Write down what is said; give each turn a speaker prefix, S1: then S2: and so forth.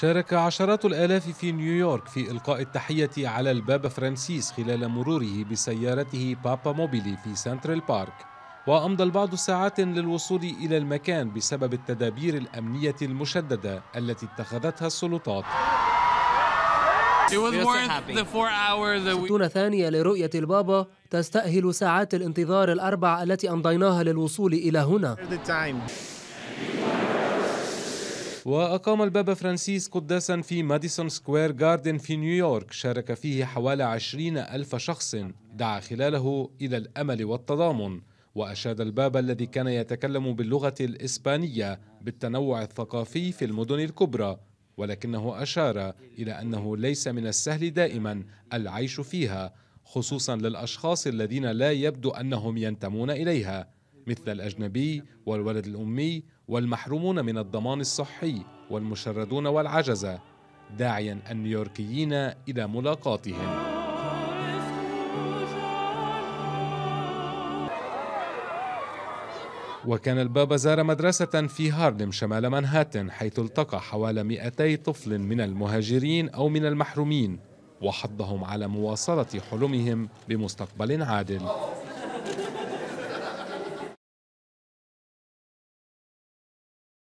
S1: شارك عشرات الآلاف في نيويورك في إلقاء التحية على البابا فرانسيس خلال مروره بسيارته بابا موبيلي في سنترال بارك وأمضى البعض ساعات للوصول إلى المكان بسبب التدابير الأمنية المشددة التي اتخذتها السلطات ستون ثانية لرؤية البابا تستأهل ساعات الانتظار الأربع التي أمضيناها للوصول إلى هنا وأقام البابا فرانسيس قداسا في ماديسون سكوير جاردن في نيويورك شارك فيه حوالي عشرين ألف شخص دعا خلاله إلى الأمل والتضامن وأشاد البابا الذي كان يتكلم باللغة الإسبانية بالتنوع الثقافي في المدن الكبرى ولكنه أشار إلى أنه ليس من السهل دائما العيش فيها خصوصا للأشخاص الذين لا يبدو أنهم ينتمون إليها مثل الأجنبي والولد الأمي والمحرومون من الضمان الصحي والمشردون والعجزة داعيا النيويوركيين إلى ملاقاتهم وكان البابا زار مدرسة في هارلم شمال منهاتن حيث التقى حوالي 200 طفل من المهاجرين أو من المحرومين وحضهم على مواصلة حلمهم بمستقبل عادل